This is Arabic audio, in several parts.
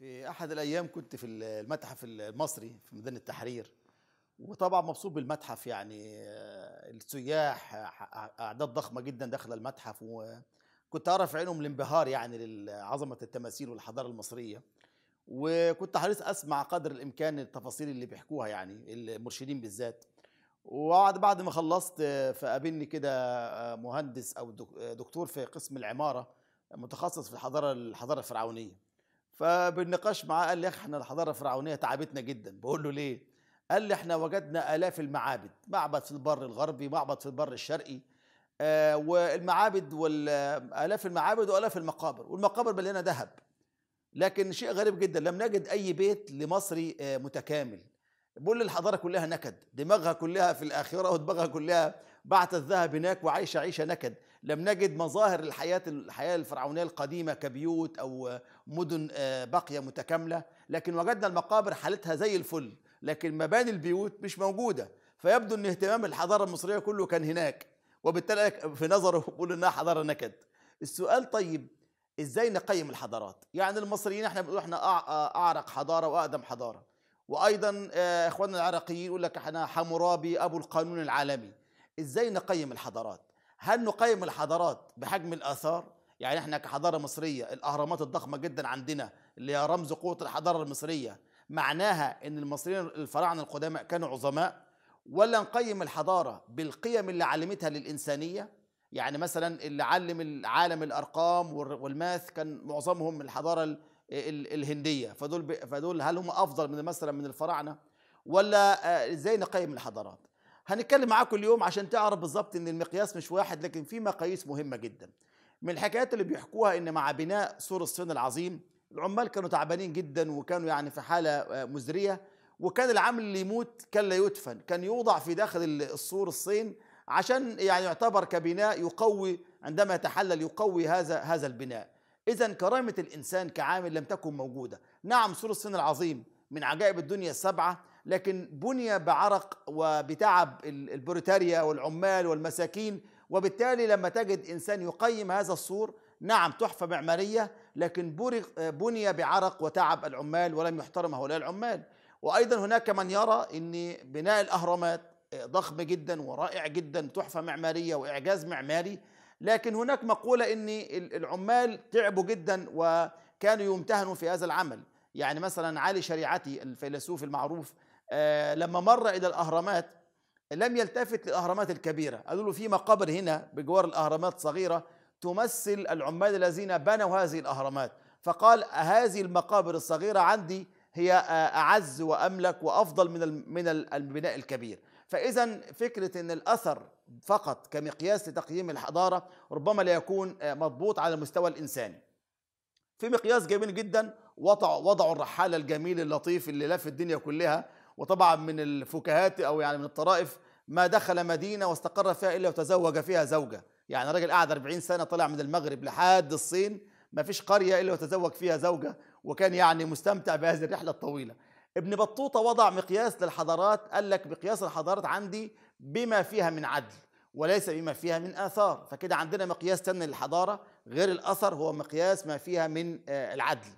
في احد الايام كنت في المتحف المصري في ميدان التحرير وطبعا مبسوط بالمتحف يعني آه، السياح آه، آه، اعداد ضخمه جدا داخل المتحف وكنت اعرف في عينهم الانبهار يعني لعظمه التماثيل والحضاره المصريه وكنت حريص اسمع قدر الامكان التفاصيل اللي بيحكوها يعني المرشدين بالذات وقعد بعد ما خلصت فقابلني كده مهندس او دكتور في قسم العماره متخصص في الحضاره الحضاره الفرعونيه فبالنقاش معاه قال لي يا اخي احنا الحضاره الفرعونيه تعبتنا جدا بقول له ليه قال لي احنا وجدنا الاف المعابد معبد في البر الغربي معبد في البر الشرقي آه والمعابد والاف المعابد والاف المقابر والمقابر مليانه ذهب لكن شيء غريب جدا لم نجد اي بيت لمصري آه متكامل بقول لي الحضاره كلها نكد دماغها كلها في الاخره ودماغها كلها بعت الذهب هناك وعايشه عيشه نكد لم نجد مظاهر الحياة الحياة الفرعونية القديمة كبيوت أو مدن آه، باقية متكاملة لكن وجدنا المقابر حالتها زي الفل لكن مباني البيوت مش موجودة فيبدو أن اهتمام الحضارة المصرية كله كان هناك وبالتالي في نظره بيقول أنها حضارة نكد السؤال طيب ازاي نقيم الحضارات يعني المصريين احنا بنقول احنا اعرق حضاره واقدم حضاره وايضا آه، اخواننا العراقيين يقول لك احنا حمورابي ابو القانون العالمي ازاي نقيم الحضارات هل نقيم الحضارات بحجم الآثار؟ يعني احنا كحضارة مصرية الأهرامات الضخمة جدا عندنا اللي هي رمز قوة الحضارة المصرية معناها ان المصريين الفراعنة القدماء كانوا عظماء ولا نقيم الحضارة بالقيم اللي علمتها للإنسانية؟ يعني مثلا اللي علم العالم الارقام والماث كان معظمهم من الحضاره الهنديه فدول فدول هل هم افضل من مثلا من الفراعنه ولا آه، ازاي نقيم الحضارات هنتكلم معاكم اليوم عشان تعرف بالظبط ان المقياس مش واحد لكن في مقاييس مهمه جدا من الحكايات اللي بيحكوها ان مع بناء سور الصين العظيم العمال كانوا تعبانين جدا وكانوا يعني في حاله آه، مزريه وكان العامل اللي يموت كان لا يدفن كان يوضع في داخل السور الصين عشان يعني يعتبر كبناء يقوي عندما يتحلل يقوي هذا هذا البناء اذا كرامه الانسان كعامل لم تكن موجوده نعم سور الصين العظيم من عجائب الدنيا السبعه لكن بني بعرق وبتعب البريتاريا والعمال والمساكين وبالتالي لما تجد انسان يقيم هذا السور نعم تحفه معماريه لكن بني بعرق وتعب العمال ولم يحترم هؤلاء العمال وايضا هناك من يرى ان بناء الاهرامات ضخم جدا ورائع جدا تحفه معماريه واعجاز معماري لكن هناك مقوله ان العمال تعبوا جدا وكانوا يمتهنوا في هذا العمل يعني مثلا علي شريعتي الفيلسوف المعروف آه، لما مر إلى الأهرامات لم يلتفت للأهرامات الكبيرة قالوا له في مقابر هنا بجوار الأهرامات صغيرة تمثل العمال الذين بنوا هذه الأهرامات فقال هذه المقابر الصغيرة عندي هي أعز وأملك وأفضل من من البناء الكبير فإذا فكرة أن الأثر فقط كمقياس لتقييم الحضارة ربما لا يكون مضبوط على المستوى الإنساني في مقياس جميل جدا وضع وضع الرحالة الجميل اللطيف اللي لف الدنيا كلها وطبعا من الفكاهات او يعني من الطرائف ما دخل مدينه واستقر فيها الا وتزوج فيها زوجه يعني راجل قعد 40 سنه طلع من المغرب لحد الصين ما فيش قريه الا وتزوج فيها زوجه وكان يعني مستمتع بهذه الرحله الطويله ابن بطوطه وضع مقياس للحضارات قال لك مقياس الحضارات عندي بما فيها من عدل وليس بما فيها من اثار فكده عندنا مقياس تاني للحضاره غير الاثر هو مقياس ما فيها من آه، العدل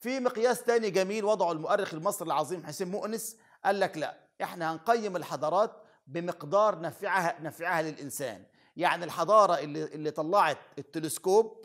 في مقياس تاني جميل وضعه المؤرخ المصري العظيم حسين مؤنس قال لك لا احنا هنقيم الحضارات بمقدار نفعها نفعها للانسان يعني الحضاره اللي اللي طلعت التلسكوب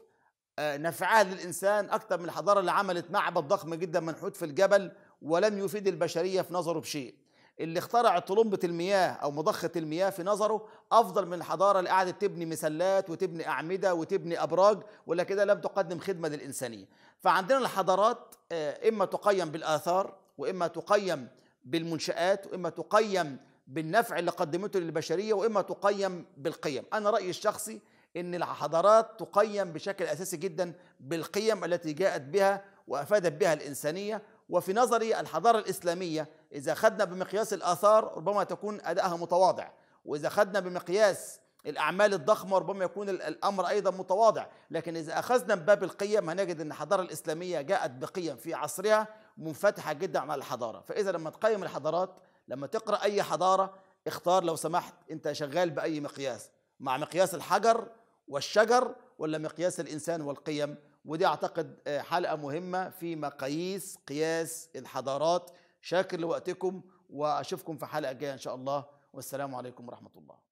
آه، نفعها للانسان اكتر من الحضاره اللي عملت معبد ضخم جدا منحوت في الجبل ولم يفيد البشريه في نظره بشيء اللي اخترع طلمبة المياه أو مضخة المياه في نظره أفضل من الحضارة اللي قعدت تبني مسلات وتبني أعمدة وتبني أبراج ولا كده لم تقدم خدمة للإنسانية فعندنا الحضارات آه، إما تقيم بالآثار وإما تقيم بالمنشآت وإما تقيم بالنفع اللي قدمته للبشرية وإما تقيم بالقيم أنا رأيي الشخصي أن الحضارات تقيم بشكل أساسي جدا بالقيم التي جاءت بها وأفادت بها الإنسانية وفي نظري الحضارة الإسلامية إذا خدنا بمقياس الآثار ربما تكون أدائها متواضع وإذا خدنا بمقياس الأعمال الضخمة ربما يكون الأمر أيضا متواضع لكن إذا أخذنا باب القيم هنجد أن الحضارة الإسلامية جاءت بقيم في عصرها منفتحه جدا على الحضاره فاذا لما تقيم الحضارات لما تقرا اي حضاره اختار لو سمحت انت شغال باي مقياس مع مقياس الحجر والشجر ولا مقياس الانسان والقيم ودي اعتقد آه، حلقه مهمه في مقاييس قياس الحضارات شاكر لوقتكم واشوفكم في حلقه جايه ان شاء الله والسلام عليكم ورحمه الله